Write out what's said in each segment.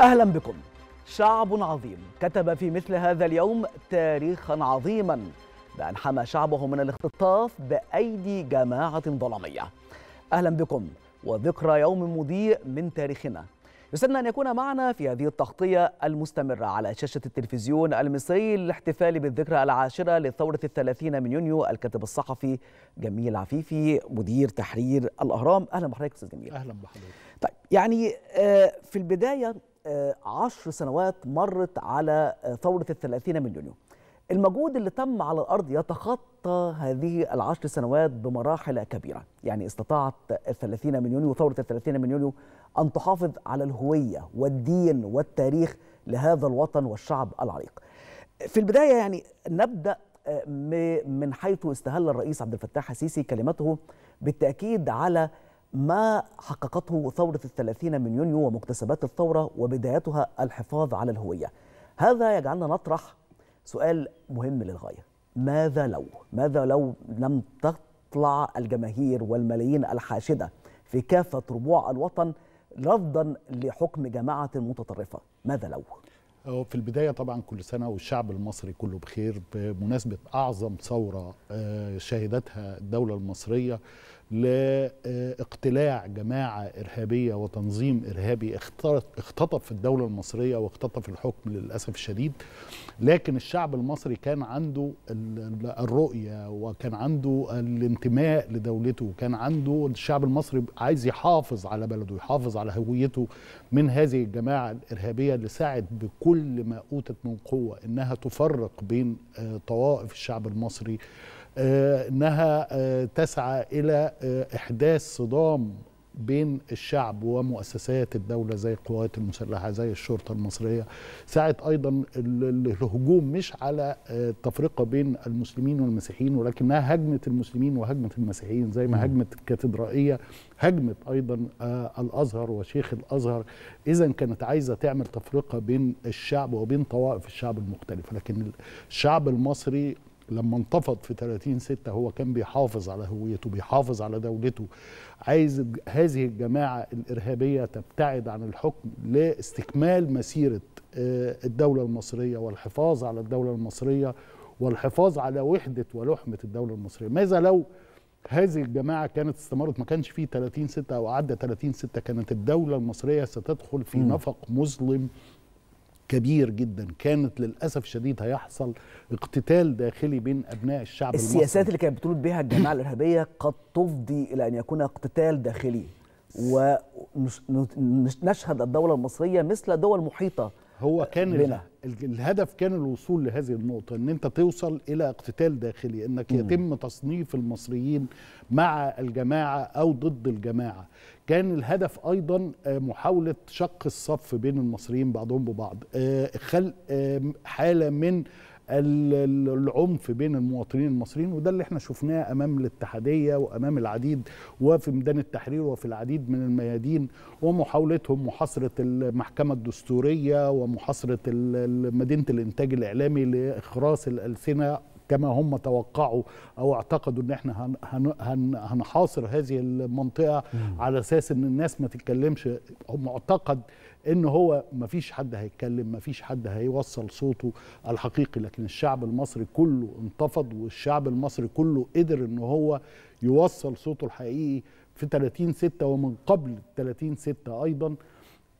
أهلا بكم شعب عظيم كتب في مثل هذا اليوم تاريخا عظيما بأن حمى شعبه من الاختطاف بأيدي جماعة ظلمية أهلا بكم وذكرى يوم مضيء من تاريخنا يسعدنا أن يكون معنا في هذه التغطية المستمرة على شاشة التلفزيون المصري للاحتفال بالذكرى العاشرة لثوره الثلاثين من يونيو الكاتب الصحفي جميل عفيفي مدير تحرير الأهرام أهلا بحضرتك أستاذ جميل أهلا بحضرتك طيب يعني آه، في البداية آه، عشر سنوات مرت على آه، ثورة الثلاثين من يونيو المجهود اللي تم على الأرض يتخطى هذه العشر سنوات بمراحل كبيرة يعني استطاعت الثلاثين من يونيو ثورة الثلاثين من يونيو أن تحافظ على الهوية والدين والتاريخ لهذا الوطن والشعب العريق في البداية يعني نبدأ آه، من حيث استهل الرئيس عبد الفتاح السيسي كلمته بالتأكيد على ما حققته ثورة الثلاثين من يونيو ومكتسبات الثورة وبدايتها الحفاظ على الهوية هذا يجعلنا نطرح سؤال مهم للغاية ماذا لو ماذا لو لم تطلع الجماهير والملايين الحاشدة في كافة ربوع الوطن رفضا لحكم جماعة متطرفة ماذا لو في البداية طبعا كل سنة والشعب المصري كله بخير بمناسبة أعظم ثورة آه، شهدتها الدولة المصرية لاقتلاع جماعة إرهابية وتنظيم إرهابي اختطف الدولة المصرية واختطف الحكم للأسف الشديد لكن الشعب المصري كان عنده الرؤية وكان عنده الانتماء لدولته وكان عنده الشعب المصري عايز يحافظ على بلده يحافظ على هويته من هذه الجماعة الإرهابية اللي ساعد بكل ما أوتت من قوة إنها تفرق بين آه، طوائف الشعب المصري آه، انها آه، تسعى الى آه، احداث صدام بين الشعب ومؤسسات الدولة زي القوات المسلحة زي الشرطة المصرية ساعة أيضا الهجوم مش على التفرقة بين المسلمين والمسيحيين ولكنها هجمت المسلمين وهجمت المسيحيين زي ما هجمت الكاتدرائية هجمت أيضا الأزهر وشيخ الأزهر إذا كانت عايزة تعمل تفرقة بين الشعب وبين طوائف الشعب المختلفة لكن الشعب المصري لما انتفض في 30 6 هو كان بيحافظ على هويته بيحافظ على دولته عايز هذه الجماعة الإرهابية تبتعد عن الحكم لاستكمال مسيرة آه، الدولة المصرية والحفاظ على الدولة المصرية والحفاظ على وحدة ولحمة الدولة المصرية ماذا لو هذه الجماعة كانت استمرت ما كانش فيه 30 6 أو عدى 30 6 كانت الدولة المصرية ستدخل في م. نفق مظلم كبير جدا كانت للاسف شديد هيحصل اقتتال داخلي بين ابناء الشعب السياسات المصري. اللي كانت بتقول بها الجماعه الارهابيه قد تفضي الى ان يكون اقتتال داخلي ونشهد الدوله المصريه مثل دول محيطه هو كان بنا. الهدف كان الوصول لهذه النقطة ان انت توصل الى اقتتال داخلي انك يتم تصنيف المصريين مع الجماعة او ضد الجماعة كان الهدف ايضا آه، محاولة شق الصف بين المصريين بعضهم ببعض آه، خلق حالة من العنف بين المواطنين المصريين وده اللي احنا شفناه امام الاتحاديه وامام العديد وفي ميدان التحرير وفي العديد من الميادين ومحاولتهم محاصره المحكمه الدستوريه ومحاصره مدينه الانتاج الاعلامي لاخراس الالسنه كما هم توقعوا او اعتقدوا ان احنا هنحاصر هذه المنطقه على اساس ان الناس ما تتكلمش معتقد ان هو ما فيش حد هيتكلم ما فيش حد هيوصل صوته الحقيقي لكن الشعب المصري كله انتفض والشعب المصري كله قدر ان هو يوصل صوته الحقيقي في 30 6 ومن قبل 30 6 ايضا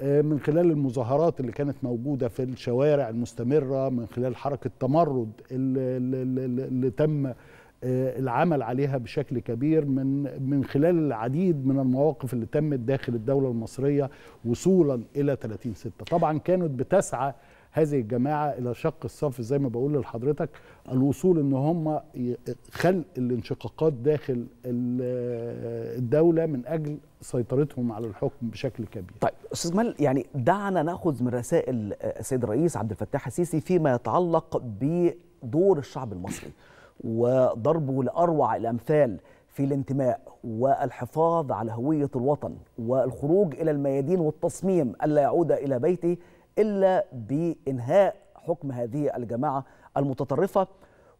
آه، من خلال المظاهرات اللي كانت موجودة في الشوارع المستمرة من خلال حركة تمرد اللي, اللي, اللي تم آه، العمل عليها بشكل كبير من من خلال العديد من المواقف اللي تمت داخل الدولة المصرية وصولا إلى 30 6 طبعا كانت بتسعى هذه الجماعه الى شق الصف زي ما بقول لحضرتك الوصول ان هم خلق الانشقاقات داخل الدوله من اجل سيطرتهم على الحكم بشكل كبير. طيب استاذ مال يعني دعنا ناخذ من رسائل آه، السيد الرئيس عبد الفتاح السيسي فيما يتعلق بدور الشعب المصري وضربه لاروع الامثال في الانتماء والحفاظ على هويه الوطن والخروج الى الميادين والتصميم الا يعود الى بيته إلا بإنهاء حكم هذه الجماعة المتطرفة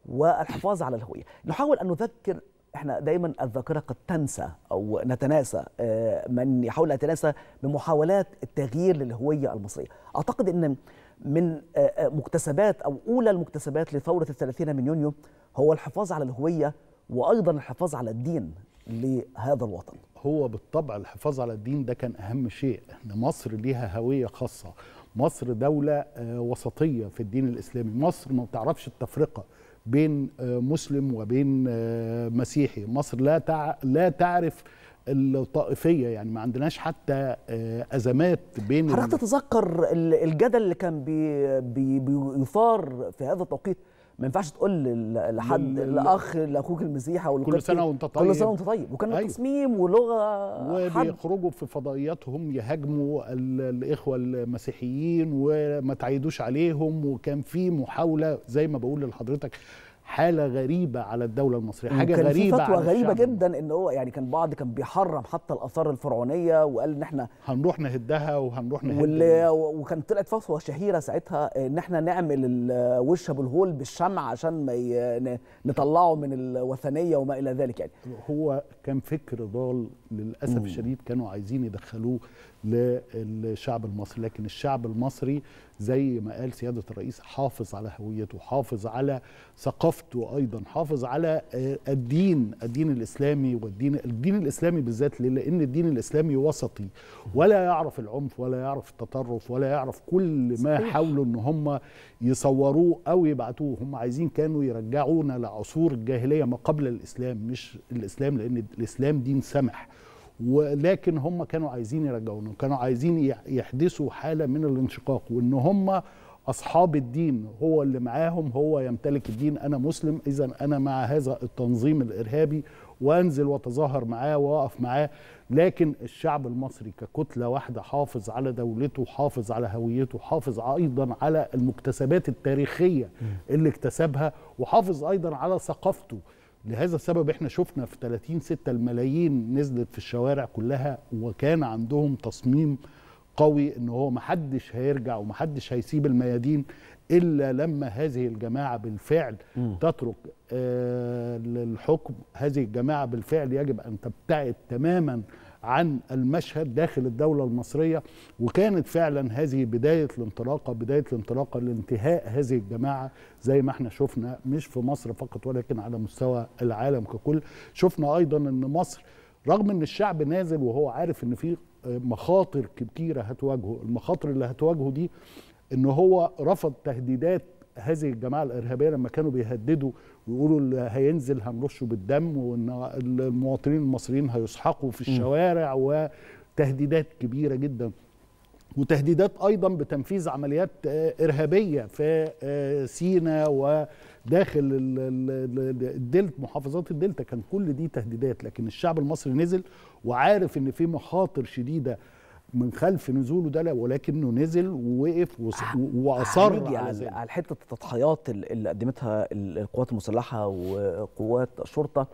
والحفاظ على الهوية نحاول أن نذكر احنا دايما الذاكره قد تنسى او نتناسى آه، من يحاول ان يتناسى بمحاولات التغيير للهويه المصريه اعتقد ان من آه، آه، مكتسبات او اولى المكتسبات لثوره الثلاثين من يونيو هو الحفاظ على الهويه وايضا الحفاظ على الدين لهذا الوطن هو بالطبع الحفاظ على الدين ده كان اهم شيء ان مصر ليها هويه خاصه مصر دولة آه، وسطية في الدين الإسلامي مصر ما بتعرفش التفرقة بين آه، مسلم وبين آه، مسيحي مصر لا لا تعرف الطائفيه يعني ما عندناش حتى آه، ازمات بين حضرتك تتذكر الجدل اللي كان بي بي بيثار في هذا التوقيت ما ينفعش تقول لحد الاخ لاخوك المسيح او كل سنه وانت طيب كل سنه طيب. وانت طيب وكان أيوه. تصميم ولغه وبيخرجوا في فضائياتهم يهاجموا الاخوه المسيحيين وما تعيدوش عليهم وكان في محاوله زي ما بقول لحضرتك حاله غريبه على الدوله المصريه حاجه كان غريبه في فتوى غريبه الشعب. جدا ان هو يعني كان بعض كان بيحرم حتى الاثار الفرعونيه وقال ان احنا هنروح نهدها وهنروح نهد واللي وكان طلعت فتوى شهيره ساعتها ان احنا نعمل وش ابو الهول بالشمع عشان ما نطلعه من الوثنيه وما الى ذلك يعني هو كان فكر ضال للاسف الشديد كانوا عايزين يدخلوه للشعب المصري لكن الشعب المصري زي ما قال سياده الرئيس حافظ على هويته حافظ على ثقافته ايضا حافظ على آه، الدين الدين الاسلامي والدين الدين الاسلامي بالذات لان الدين الاسلامي وسطي ولا يعرف العنف ولا يعرف التطرف ولا يعرف كل ما حاولوا ان هم يصوروه او يبعتوه هم عايزين كانوا يرجعونا لعصور الجاهليه ما قبل الاسلام مش الاسلام لان الاسلام دين سمح ولكن هم كانوا عايزين يرجعونا كانوا عايزين يحدثوا حاله من الانشقاق وان هم اصحاب الدين هو اللي معاهم هو يمتلك الدين انا مسلم اذا انا مع هذا التنظيم الارهابي وانزل واتظاهر معاه واقف معاه لكن الشعب المصري ككتله واحده حافظ على دولته حافظ على هويته حافظ ايضا على المكتسبات التاريخيه اللي اكتسبها وحافظ ايضا على ثقافته لهذا السبب احنا شفنا في 30 6 الملايين نزلت في الشوارع كلها وكان عندهم تصميم قوي ان هو محدش هيرجع ومحدش هيسيب الميادين الا لما هذه الجماعه بالفعل م. تترك آه الحكم هذه الجماعه بالفعل يجب ان تبتعد تماما عن المشهد داخل الدولة المصرية وكانت فعلا هذه بداية الانطلاقة بداية الانطلاقة لانتهاء هذه الجماعة زي ما احنا شفنا مش في مصر فقط ولكن على مستوى العالم ككل شفنا أيضا أن مصر رغم أن الشعب نازل وهو عارف أن في مخاطر كبيرة هتواجهه المخاطر اللي هتواجهه دي أن هو رفض تهديدات هذه الجماعه الارهابيه لما كانوا بيهددوا ويقولوا اللي هينزل هنرشه بالدم وان المواطنين المصريين هيسحقوا في الشوارع وتهديدات كبيره جدا وتهديدات ايضا بتنفيذ عمليات آه، ارهابيه في آه، سينا وداخل الدلت محافظات الدلتا كان كل دي تهديدات لكن الشعب المصري نزل وعارف ان في مخاطر شديده من خلف نزوله ده ولكنه نزل ووقف واصر على على حته التضحيات اللي قدمتها القوات المسلحه وقوات الشرطه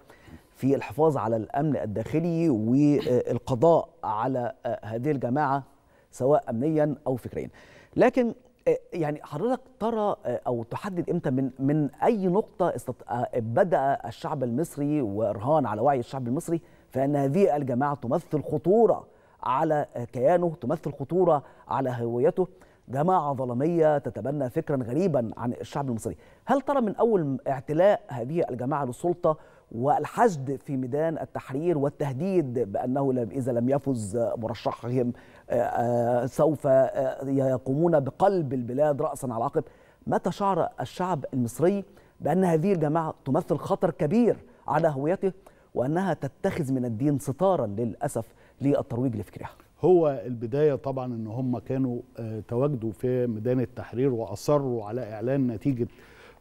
في الحفاظ على الامن الداخلي والقضاء على هذه الجماعه سواء امنيا او فكريا لكن آه، يعني حضرتك ترى آه، او تحدد امتى من من اي نقطه آه، بدا الشعب المصري ورهان على وعي الشعب المصري فان هذه الجماعه تمثل خطوره على كيانه تمثل خطورة على هويته جماعة ظلمية تتبنى فكرا غريبا عن الشعب المصري هل ترى من أول اعتلاء هذه الجماعة للسلطة والحشد في ميدان التحرير والتهديد بأنه إذا لم يفز مرشحهم آه، آه، سوف آه، يقومون بقلب البلاد رأسا على عقب متى شعر الشعب المصري بأن هذه الجماعة تمثل خطر كبير على هويته وأنها تتخذ من الدين ستارا للأسف للترويج لفكرها هو البداية طبعا ان هم كانوا آه، تواجدوا في ميدان التحرير وأصروا على إعلان نتيجة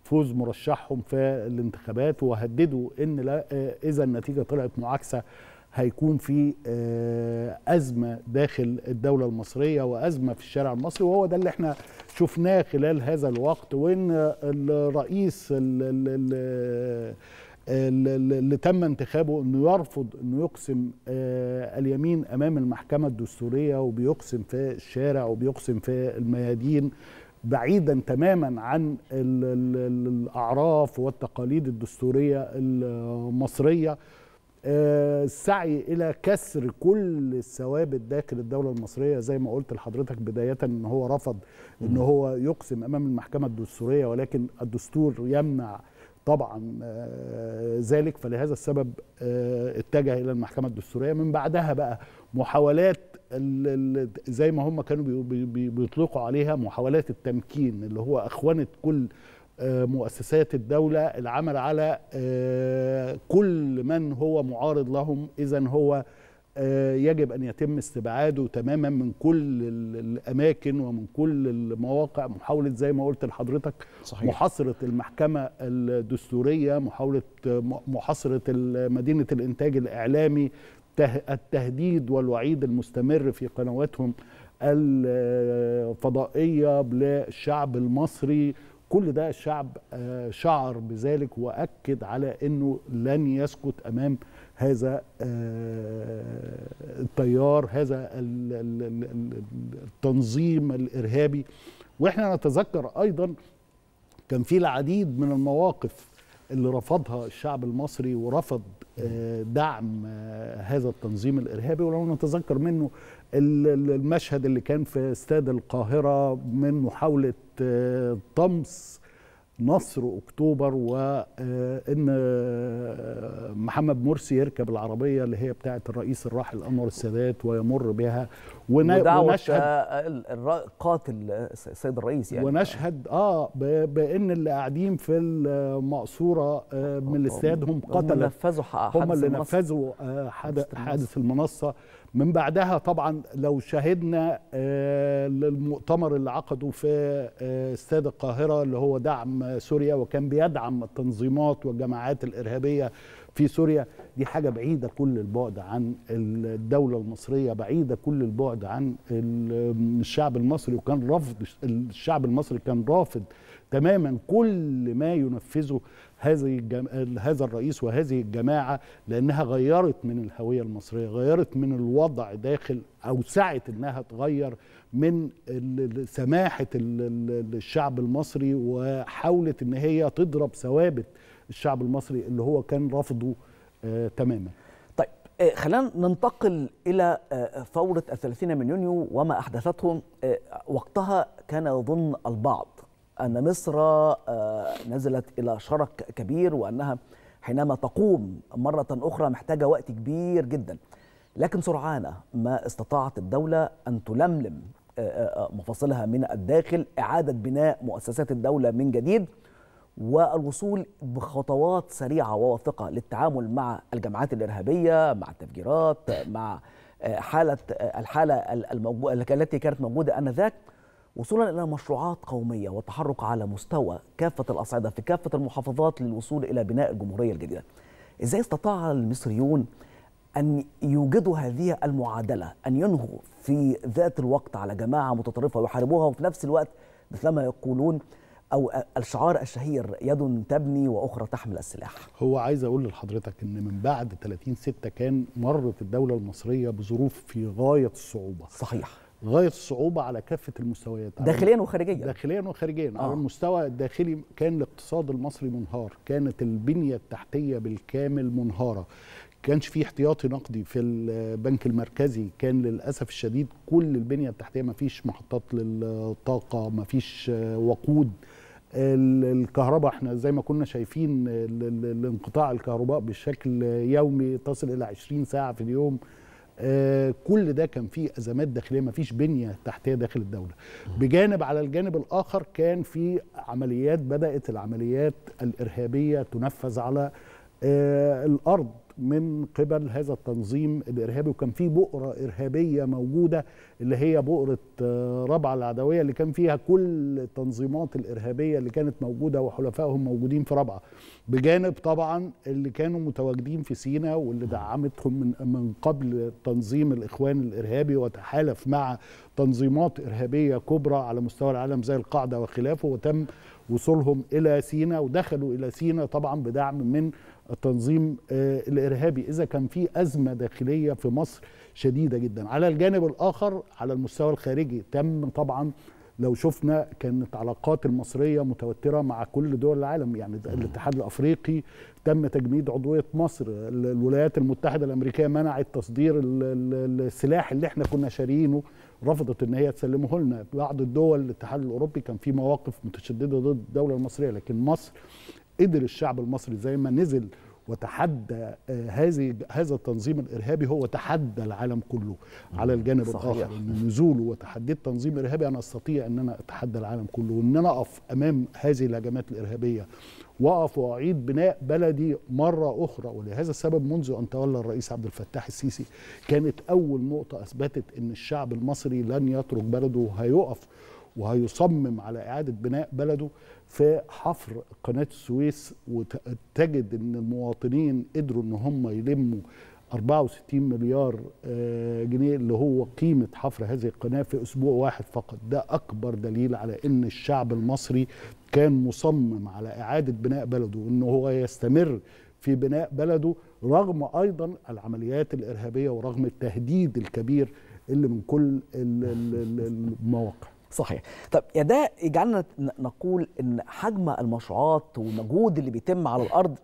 فوز مرشحهم في الانتخابات وهددوا ان لا آه، اذا النتيجه طلعت معاكسه هيكون في آه، ازمه داخل الدوله المصريه وازمه في الشارع المصري وهو ده اللي احنا شفناه خلال هذا الوقت وان الرئيس اللي تم انتخابه انه يرفض انه يقسم آه، اليمين امام المحكمه الدستوريه وبيقسم في الشارع وبيقسم في الميادين بعيدا تماما عن الاعراف والتقاليد الدستوريه المصريه آه، السعي الى كسر كل الثوابت داخل الدوله المصريه زي ما قلت لحضرتك بدايه ان هو رفض ان هو يقسم امام المحكمه الدستوريه ولكن الدستور يمنع طبعا آه، ذلك فلهذا السبب آه، اتجه الى المحكمه الدستوريه من بعدها بقى محاولات زي ما هم كانوا بيطلقوا عليها محاولات التمكين اللي هو اخوانه كل آه، مؤسسات الدولة العمل على كل من هو معارض لهم إذا هو آه، يجب ان يتم استبعاده تماما من كل الاماكن ومن كل المواقع محاوله زي ما قلت لحضرتك صحيح. محاصره المحكمه الدستوريه محاوله محاصره مدينه الانتاج الاعلامي التهديد والوعيد المستمر في قنواتهم الفضائيه للشعب المصري كل ده الشعب آه، شعر بذلك واكد على انه لن يسكت امام هذا آه، التيار هذا التنظيم الارهابي واحنا نتذكر ايضا كان في العديد من المواقف اللي رفضها الشعب المصري ورفض آه، دعم آه، هذا التنظيم الارهابي ولو نتذكر منه المشهد اللي كان في استاد القاهره من محاوله طمس نصر اكتوبر وان آه، آه، محمد مرسي يركب العربيه اللي هي بتاعه الرئيس الراحل انور السادات ويمر بها ونشهد آه، قاتل السيد الرئيس يعني ونشهد اه بان اللي قاعدين في المقصوره من الاستاد هم قتلوا هم اللي نفذوا حادث المنصه من بعدها طبعا لو شاهدنا المؤتمر آه، اللي عقده في آه، استاد القاهره اللي هو دعم سوريا وكان بيدعم التنظيمات والجماعات الارهابيه في سوريا دي حاجة بعيدة كل البعد عن الدولة المصرية بعيدة كل البعد عن الشعب المصري وكان رفض الشعب المصري كان رافض تماما كل ما ينفذه هذه هذا الرئيس وهذه الجماعة لأنها غيرت من الهوية المصرية غيرت من الوضع داخل أو سعت أنها تغير من سماحة الشعب المصري وحاولت أن هي تضرب ثوابت الشعب المصري اللي هو كان رافضه آه، تماما طيب آه، خلينا ننتقل الى ثوره ال 30 من يونيو وما احدثته آه، وقتها كان يظن البعض ان مصر نزلت الى شرك كبير وانها حينما تقوم مره اخرى محتاجه وقت كبير جدا لكن سرعان ما استطاعت الدوله ان تلملم مفاصلها من الداخل اعاده بناء مؤسسات الدوله من جديد والوصول بخطوات سريعه وواثقه للتعامل مع الجماعات الارهابيه مع التفجيرات مع آه، حاله آه، الحاله التي كانت موجوده انذاك وصولا الى مشروعات قوميه وتحرك على مستوى كافه الاصعده في كافه المحافظات للوصول الى بناء الجمهوريه الجديده. ازاي استطاع المصريون ان يوجدوا هذه المعادله، ان ينهوا في ذات الوقت على جماعه متطرفه ويحاربوها وفي نفس الوقت مثلما يقولون او الشعار الشهير يد تبني واخرى تحمل السلاح هو عايز اقول لحضرتك ان من بعد 30 6 كان مرت الدوله المصريه بظروف في غايه الصعوبه صحيح غايه الصعوبه على كافه المستويات داخليا وخارجيا داخليا وخارجيا آه. على المستوى الداخلي كان الاقتصاد المصري منهار كانت البنيه التحتيه بالكامل منهاره كانش في احتياطي نقدي في البنك المركزي كان للاسف الشديد كل البنيه التحتيه ما فيش محطات للطاقه ما فيش وقود الكهرباء احنا زي ما كنا شايفين الانقطاع الكهرباء بشكل يومي تصل الى 20 ساعه في اليوم آه، كل ده كان فيه ازمات داخليه ما فيش بنيه تحتيه داخل الدوله بجانب على الجانب الاخر كان في عمليات بدات العمليات الارهابيه تنفذ على آه، الارض من قبل هذا التنظيم الارهابي وكان في بؤره ارهابيه موجوده اللي هي بؤره آه، ربع العدويه اللي كان فيها كل التنظيمات الارهابيه اللي كانت موجوده وحلفائهم موجودين في ربعه بجانب طبعا اللي كانوا متواجدين في سينا واللي دعمتهم من من قبل تنظيم الاخوان الارهابي وتحالف مع تنظيمات ارهابيه كبرى على مستوى العالم زي القاعده وخلافه وتم وصولهم إلى سيناء ودخلوا إلى سيناء طبعا بدعم من التنظيم آه، الإرهابي إذا كان في أزمة داخلية في مصر شديدة جدا على الجانب الآخر على المستوى الخارجي تم طبعا لو شفنا كانت علاقات المصرية متوترة مع كل دول العالم يعني الاتحاد الأفريقي تم تجميد عضوية مصر الولايات المتحدة الأمريكية منعت تصدير السلاح اللي احنا كنا شاريينه رفضت ان هي تسلمه لنا بعض الدول الاتحاد الاوروبي كان في مواقف متشدده ضد الدوله المصريه لكن مصر قدر الشعب المصري زي ما نزل وتحدى آه، هذه هذا التنظيم الارهابي هو تحدى العالم كله على الجانب صحيح. الاخر ان نزوله وتحدي التنظيم الارهابي انا استطيع ان انا اتحدى العالم كله وان انا اقف امام هذه الهجمات الارهابيه واقف واعيد بناء بلدي مره اخرى ولهذا السبب منذ ان تولى الرئيس عبد الفتاح السيسي كانت اول نقطه اثبتت ان الشعب المصري لن يترك بلده هيقف وهيصمم على اعاده بناء بلده في حفر قناة السويس وتجد ان المواطنين قدروا ان هم يلموا 64 مليار آه، جنيه اللي هو قيمة حفر هذه القناة في أسبوع واحد فقط ده أكبر دليل على أن الشعب المصري كان مصمم على إعادة بناء بلده وأنه هو يستمر في بناء بلده رغم أيضا العمليات الإرهابية ورغم التهديد الكبير اللي من كل المواقع صحيح طب يا ده يجعلنا نقول ان حجم المشروعات والمجهود اللي بيتم على الارض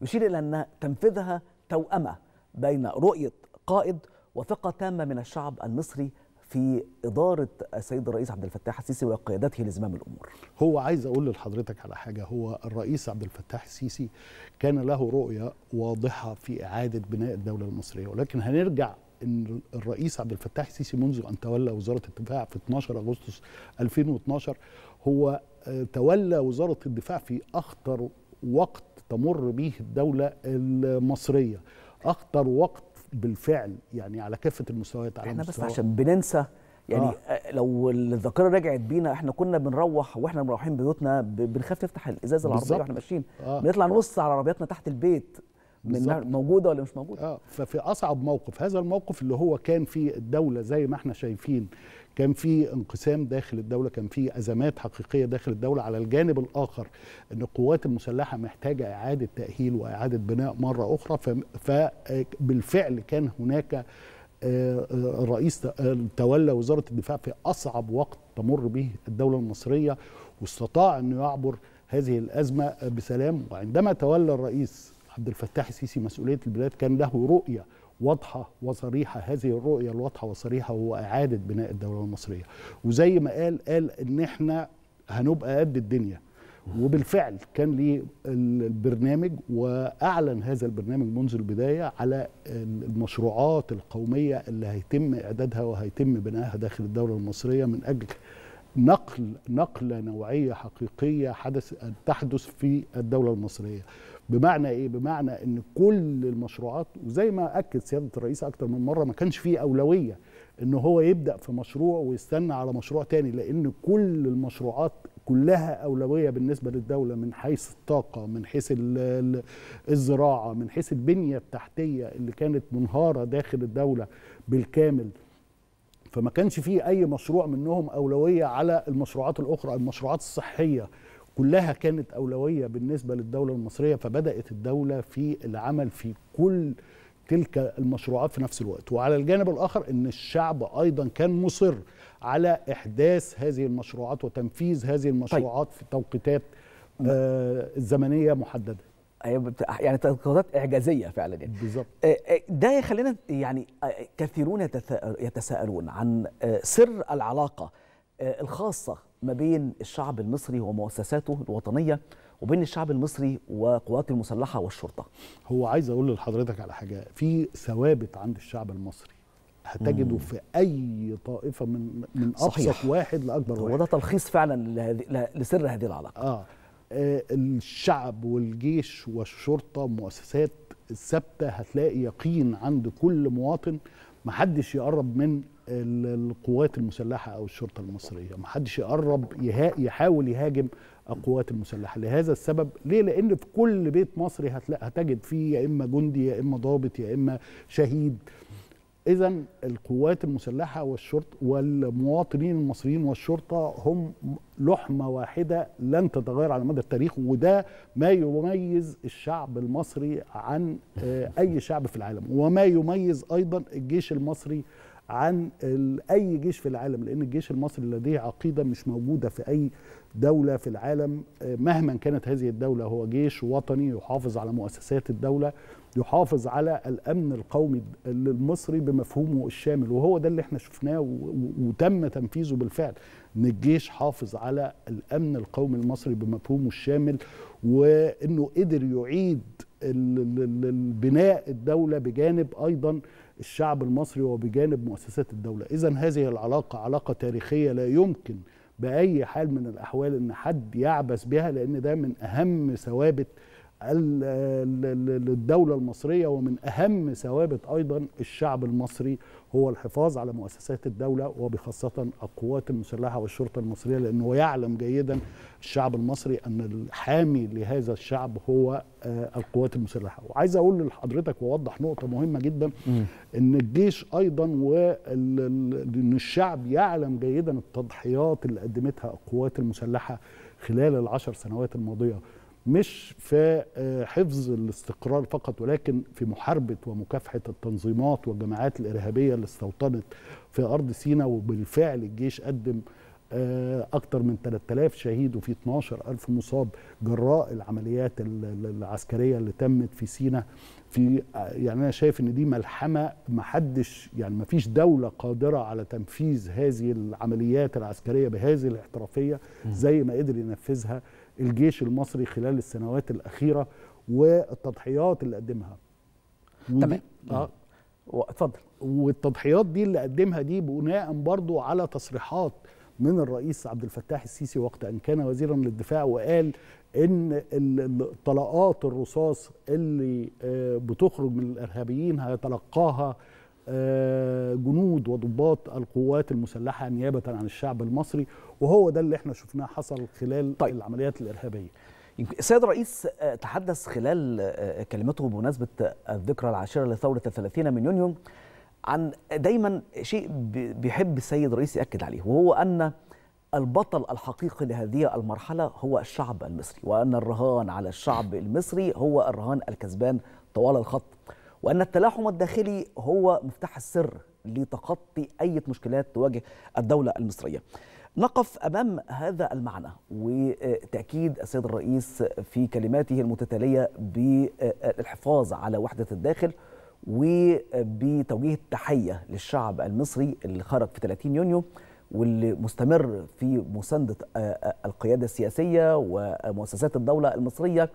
يشير الى ان تنفيذها توأمه بين رؤيه قائد وثقه تامه من الشعب المصري في إدارة السيد الرئيس عبد الفتاح السيسي وقيادته لزمام الأمور هو عايز أقول لحضرتك على حاجة هو الرئيس عبد الفتاح السيسي كان له رؤية واضحة في إعادة بناء الدولة المصرية ولكن هنرجع ان الرئيس عبد الفتاح السيسي منذ ان تولى وزاره الدفاع في 12 اغسطس 2012 هو آه، تولى وزاره الدفاع في اخطر وقت تمر به الدوله المصريه اخطر وقت بالفعل يعني على كافه المستويات على احنا بس عشان بننسى يعني آه. آه. لو الذاكره رجعت بينا احنا كنا بنروح واحنا مروحين بيوتنا بنخاف نفتح الازاز العربيه واحنا ماشيين آه. بنطلع نبص على عربياتنا تحت البيت من موجوده ولا مش موجوده اه ففي اصعب موقف هذا الموقف اللي هو كان في الدوله زي ما احنا شايفين كان في انقسام داخل الدوله كان في ازمات حقيقيه داخل الدوله على الجانب الاخر ان القوات المسلحه محتاجه اعاده تاهيل واعاده بناء مره اخرى فبالفعل كان هناك الرئيس آه، آه، آه، تولى وزاره الدفاع في اصعب وقت تمر به الدوله المصريه واستطاع انه يعبر هذه الازمه بسلام وعندما تولى الرئيس عبد الفتاح السيسي مسؤوليه البلاد كان له رؤيه واضحه وصريحه هذه الرؤيه الواضحه والصريحه هو اعاده بناء الدوله المصريه وزي ما قال قال ان احنا هنبقى قد الدنيا وبالفعل كان لي البرنامج واعلن هذا البرنامج منذ البدايه على المشروعات القوميه اللي هيتم اعدادها وهيتم بنائها داخل الدوله المصريه من اجل نقل نقله نوعيه حقيقيه حدث تحدث في الدوله المصريه بمعنى ايه بمعنى ان كل المشروعات وزي ما اكد سياده الرئيس اكتر من مره ما كانش فيه اولويه ان هو يبدا في مشروع ويستنى على مشروع تاني لان كل المشروعات كلها اولويه بالنسبه للدوله من حيث الطاقه من حيث الزراعه من حيث البنيه التحتيه اللي كانت منهاره داخل الدوله بالكامل فما كانش فيه اي مشروع منهم اولويه على المشروعات الاخرى المشروعات الصحيه كلها كانت أولوية بالنسبة للدولة المصرية فبدأت الدولة في العمل في كل تلك المشروعات في نفس الوقت وعلى الجانب الآخر أن الشعب أيضا كان مصر على إحداث هذه المشروعات وتنفيذ هذه المشروعات طيب. في توقيتات آه زمنية محددة يعني توقيتات اعجازيه فعلا يعني بالظبط آه، آه، ده يخلينا يعني آه، كثيرون يتساءلون عن سر العلاقه الخاصه ما بين الشعب المصري ومؤسساته الوطنيه وبين الشعب المصري وقوات المسلحه والشرطه. هو عايز اقول لحضرتك على حاجه في ثوابت عند الشعب المصري هتجده مم. في اي طائفه من من ابسط واحد لاكبر واحد. هو ده تلخيص فعلا لسر هذه العلاقه. آه. آه الشعب والجيش والشرطه مؤسسات ثابته هتلاقي يقين عند كل مواطن محدش يقرب من القوات المسلحه او الشرطه المصريه ما حدش يقرب يحاول يهاجم القوات المسلحه لهذا السبب ليه لان في كل بيت مصري هتلاقي هتجد فيه يا اما جندي يا اما ضابط يا اما شهيد اذا القوات المسلحه والشرط والمواطنين المصريين والشرطه هم لحمه واحده لن تتغير على مدى التاريخ وده ما يميز الشعب المصري عن آه، اي شعب في العالم وما يميز ايضا الجيش المصري عن اي جيش في العالم لان الجيش المصري لديه عقيده مش موجوده في اي دوله في العالم مهما كانت هذه الدوله هو جيش وطني يحافظ على مؤسسات الدوله يحافظ على الامن القومي المصري بمفهومه الشامل وهو ده اللي احنا شفناه وتم تنفيذه بالفعل ان الجيش حافظ على الامن القومي المصري بمفهومه الشامل وانه قدر يعيد بناء الدوله بجانب ايضا الشعب المصري وبجانب مؤسسات الدولة إذا هذه العلاقة علاقة تاريخية لا يمكن بأي حال من الأحوال أن حد يعبث بها لأن ده من أهم ثوابت الدولة المصرية ومن أهم ثوابت أيضا الشعب المصري هو الحفاظ على مؤسسات الدولة وبخاصة القوات المسلحة والشرطة المصرية لأنه يعلم جيدا الشعب المصري أن الحامي لهذا الشعب هو آه، القوات المسلحة وعايز أقول لحضرتك ووضح نقطة مهمة جدا أن الجيش أيضا وأن الشعب يعلم جيدا التضحيات اللي قدمتها القوات المسلحة خلال العشر سنوات الماضية مش في آه، حفظ الاستقرار فقط ولكن في محاربة ومكافحة التنظيمات والجماعات الإرهابية اللي استوطنت في أرض سيناء وبالفعل الجيش قدم آه، أكثر من 3000 شهيد وفي 12000 مصاب جراء العمليات العسكريه اللي تمت في سينا في يعني انا شايف ان دي ملحمه ما حدش يعني ما فيش دوله قادره على تنفيذ هذه العمليات العسكريه بهذه الاحترافيه زي ما قدر ينفذها الجيش المصري خلال السنوات الاخيره والتضحيات اللي قدمها تمام اه اتفضل والتضحيات دي اللي قدمها دي بناء برضو على تصريحات من الرئيس عبد الفتاح السيسي وقت ان كان وزيرا للدفاع وقال ان طلقات الرصاص اللي آه، بتخرج من الارهابيين هيتلقاها آه، جنود وضباط القوات المسلحه نيابه عن الشعب المصري وهو ده اللي احنا شفناه حصل خلال طيب. العمليات الارهابيه السيد الرئيس آه، تحدث خلال كلمته بمناسبة الذكرى العاشرة لثورة الثلاثين من يونيو عن دايما شيء بيحب السيد الرئيس ياكد عليه وهو ان البطل الحقيقي لهذه المرحله هو الشعب المصري وان الرهان على الشعب المصري هو الرهان الكسبان طوال الخط وان التلاحم الداخلي هو مفتاح السر لتخطي اي مشكلات تواجه الدوله المصريه نقف امام هذا المعنى وتاكيد السيد الرئيس في كلماته المتتاليه بالحفاظ على وحده الداخل وبتوجيه التحية للشعب المصري اللي خرج في 30 يونيو واللي مستمر في مساندة آه، آه، القيادة السياسية ومؤسسات الدولة المصرية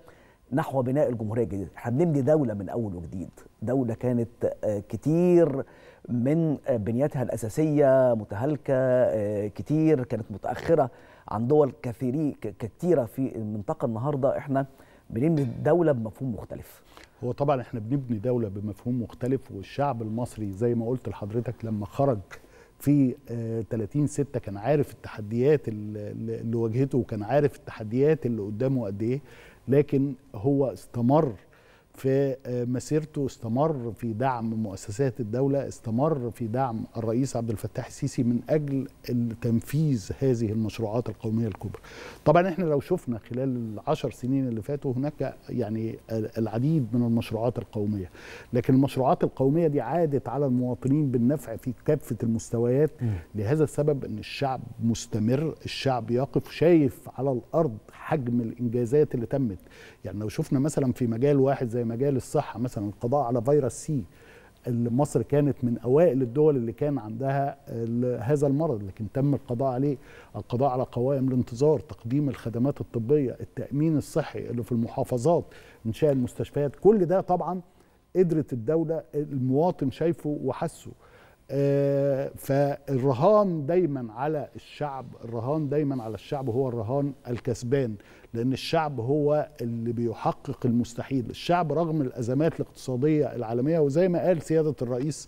نحو بناء الجمهورية الجديدة احنا بنبني دولة من أول وجديد دولة كانت آه، كتير من بنيتها الأساسية متهالكة كتير كانت متأخرة عن دول كثيرة في المنطقة النهاردة احنا بنبني الدوله بمفهوم مختلف هو طبعا احنا بنبني دوله بمفهوم مختلف والشعب المصري زي ما قلت لحضرتك لما خرج في 30 آه، 6 كان عارف التحديات اللي واجهته وكان عارف التحديات اللي قدامه قد ايه لكن هو استمر في آه، مسيرته استمر في دعم مؤسسات الدولة استمر في دعم الرئيس عبد الفتاح السيسي من أجل تنفيذ هذه المشروعات القومية الكبرى طبعا احنا لو شفنا خلال العشر سنين اللي فاتوا هناك يعني العديد من المشروعات القومية لكن المشروعات القومية دي عادت على المواطنين بالنفع في كافة المستويات لهذا السبب أن الشعب مستمر الشعب يقف شايف على الأرض حجم الإنجازات اللي تمت يعني لو شفنا مثلا في مجال واحد زي مجال الصحه مثلا القضاء على فيروس سي اللي مصر كانت من اوائل الدول اللي كان عندها هذا المرض لكن تم القضاء عليه القضاء على قوائم الانتظار تقديم الخدمات الطبيه التامين الصحي اللي في المحافظات انشاء المستشفيات كل ده طبعا قدرت الدوله المواطن شايفه وحسه آه، فالرهان دايما على الشعب الرهان دايما على الشعب هو الرهان الكسبان لأن الشعب هو اللي بيحقق المستحيل الشعب رغم الأزمات الاقتصادية العالمية وزي ما قال سيادة الرئيس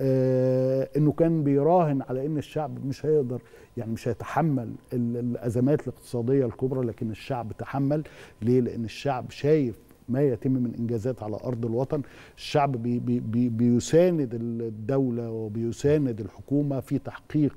آه انه كان بيراهن على ان الشعب مش هيقدر يعني مش هيتحمل الازمات الاقتصاديه الكبرى لكن الشعب تحمل ليه لان الشعب شايف ما يتم من انجازات على ارض الوطن الشعب بي بي بيساند الدوله وبيساند الحكومه في تحقيق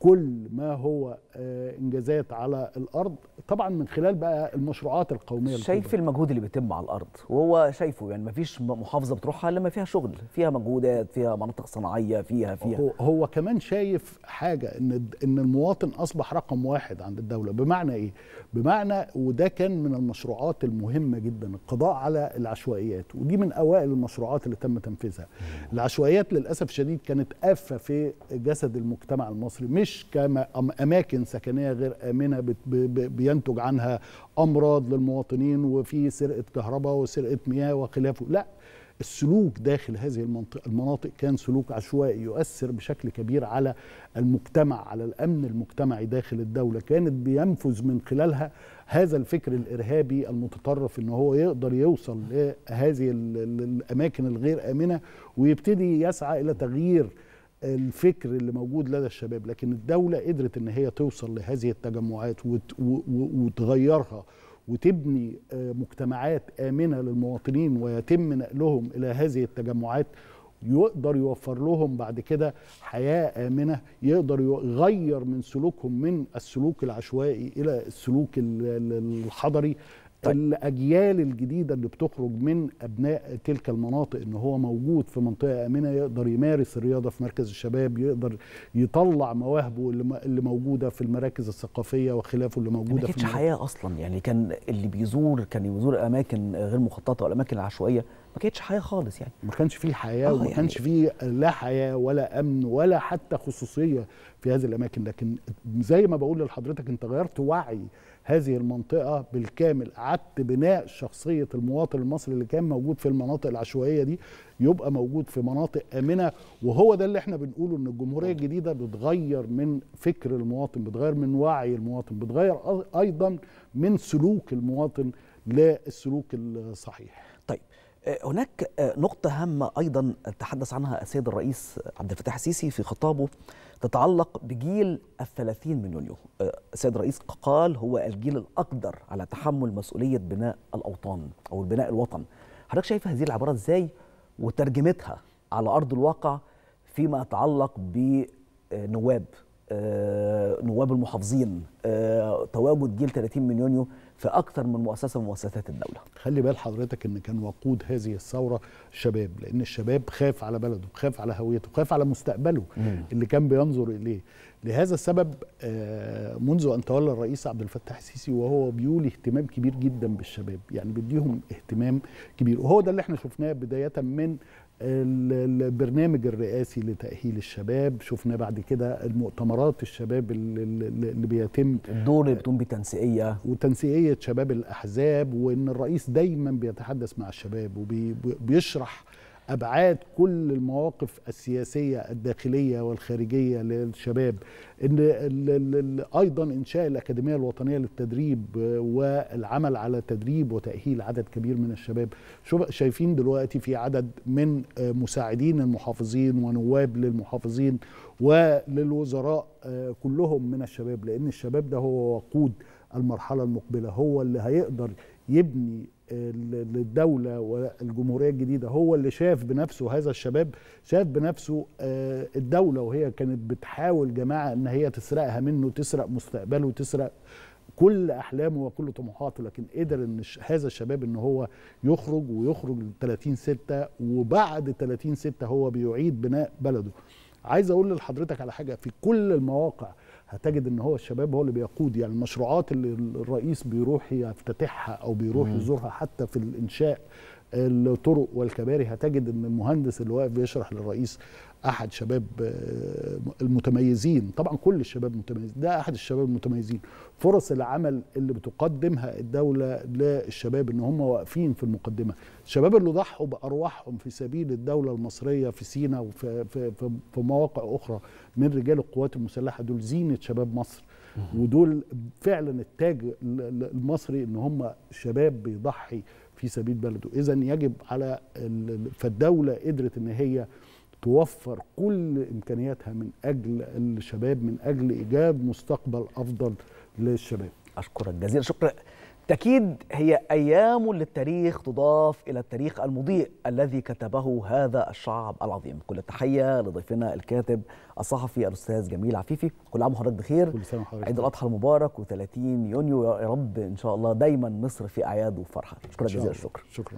كل ما هو آه، انجازات على الارض طبعا من خلال بقى المشروعات القوميه شايف الكبرى. المجهود اللي بيتم على الارض وهو شايفه يعني ما فيش محافظه بتروحها الا ما فيها شغل فيها مجهودات فيها مناطق صناعيه فيها فيها هو, هو كمان شايف حاجه ان ان المواطن اصبح رقم واحد عند الدوله بمعنى ايه بمعنى وده كان من المشروعات المهمه جدا القضاء على العشوائيات ودي من اوائل المشروعات اللي تم تنفيذها العشوائيات للاسف الشديد كانت افه في جسد المجتمع المصري مش مش كأماكن سكنية غير آمنة بينتج عنها أمراض للمواطنين وفي سرقة كهرباء وسرقة مياه وخلافه لا السلوك داخل هذه المنطقة المناطق كان سلوك عشوائي يؤثر بشكل كبير على المجتمع على الأمن المجتمعي داخل الدولة كانت بينفذ من خلالها هذا الفكر الإرهابي المتطرف إن هو يقدر يوصل لهذه الأماكن الغير آمنة ويبتدي يسعى إلى تغيير الفكر اللي موجود لدى الشباب لكن الدولة قدرت ان هي توصل لهذه التجمعات وتغيرها وتبني آه، مجتمعات آمنة للمواطنين ويتم نقلهم إلى هذه التجمعات يقدر يوفر لهم بعد كده حياة آمنة يقدر يغير من سلوكهم من السلوك العشوائي إلى السلوك الحضري طيب. الاجيال الجديده اللي بتخرج من ابناء تلك المناطق ان هو موجود في منطقه امنه يقدر يمارس الرياضه في مركز الشباب يقدر يطلع مواهبه اللي موجوده في المراكز الثقافيه وخلافه اللي موجوده يعني ما كانتش حياه اصلا يعني كان اللي بيزور كان يزور اماكن غير مخططه والاماكن العشوائيه ما كانتش حياه خالص يعني ما كانش فيه حياه آه، وما يعني كانش فيه لا حياه ولا امن ولا حتى خصوصيه في هذه الاماكن لكن زي ما بقول لحضرتك انت غيرت وعي هذه المنطقه بالكامل عدت بناء شخصيه المواطن المصري اللي كان موجود في المناطق العشوائيه دي يبقى موجود في مناطق امنه وهو ده اللي احنا بنقوله ان الجمهوريه اه. الجديده بتغير من فكر المواطن بتغير من وعي المواطن بتغير ايضا من سلوك المواطن للسلوك الصحيح طيب آه، هناك آه، نقطة هامة أيضا تحدث عنها السيد الرئيس عبد الفتاح السيسي في خطابه تتعلق بجيل الثلاثين من يونيو آه، السيد الرئيس قال هو الجيل الأقدر على تحمل مسؤولية بناء الأوطان أو البناء الوطن حضرتك شايف هذه العبارة إزاي وترجمتها على أرض الواقع فيما يتعلق بنواب آه، نواب المحافظين آه، تواجد جيل 30 من يونيو في أكثر من مؤسسة من مؤسسات الدولة خلي بال حضرتك أن كان وقود هذه الثورة الشباب لأن الشباب خاف على بلده خاف على هويته خاف على مستقبله مم. اللي كان بينظر إليه لهذا السبب آه، منذ أن تولى الرئيس عبد الفتاح السيسي وهو بيولي اهتمام كبير جدا بالشباب يعني بيديهم اهتمام كبير وهو ده اللي احنا شفناه بداية من البرنامج الرئاسي لتأهيل الشباب شفنا بعد كده المؤتمرات الشباب اللي بيتم الدور اللي بتقوم بتنسيقية وتنسيقية شباب الأحزاب وإن الرئيس دايما بيتحدث مع الشباب وبيشرح ابعاد كل المواقف السياسيه الداخليه والخارجيه للشباب ان ايضا انشاء الاكاديميه الوطنيه للتدريب والعمل على تدريب وتاهيل عدد كبير من الشباب شايفين دلوقتي في عدد من آه، مساعدين المحافظين ونواب للمحافظين وللوزراء آه، كلهم من الشباب لان الشباب ده هو وقود المرحله المقبله هو اللي هيقدر يبني للدوله والجمهوريه الجديده هو اللي شاف بنفسه هذا الشباب شاف بنفسه آه، الدوله وهي كانت بتحاول جماعه ان هي تسرقها منه تسرق مستقبله تسرق كل احلامه وكل طموحاته لكن قدر ان هذا الشباب ان هو يخرج ويخرج 30 6 وبعد 30 6 هو بيعيد بناء بلده عايز اقول لحضرتك على حاجه في كل المواقع هتجد ان هو الشباب هو اللي بيقود يعني المشروعات اللي الرئيس بيروح يفتتحها او بيروح يزورها حتى في الانشاء الطرق والكباري هتجد ان المهندس اللي واقف بيشرح للرئيس احد شباب آه، المتميزين طبعا كل الشباب متميز ده احد الشباب المتميزين فرص العمل اللي بتقدمها الدوله للشباب ان هم واقفين في المقدمه الشباب اللي ضحوا بارواحهم في سبيل الدوله المصريه في سينا وفي في في, في مواقع اخرى من رجال القوات المسلحه دول زينه شباب مصر ودول فعلا التاج المصري ان هم شباب بيضحي في سبيل بلده اذا يجب على فالدوله قدرت ان هي توفر كل امكانياتها من اجل الشباب من اجل ايجاد مستقبل افضل للشباب اشكرك جزيلا شكرا تأكيد هي أيام للتاريخ تضاف إلى التاريخ المضيء الذي كتبه هذا الشعب العظيم كل التحية لضيفنا الكاتب الصحفي الأستاذ جميل عفيفي كل عام وحضرتك بخير كل سنة وحضرتك عيد الأضحى المبارك و30 يونيو يا رب إن شاء الله دايما مصر في أعياد وفرحة شكرا جزيلا الشكر شكرا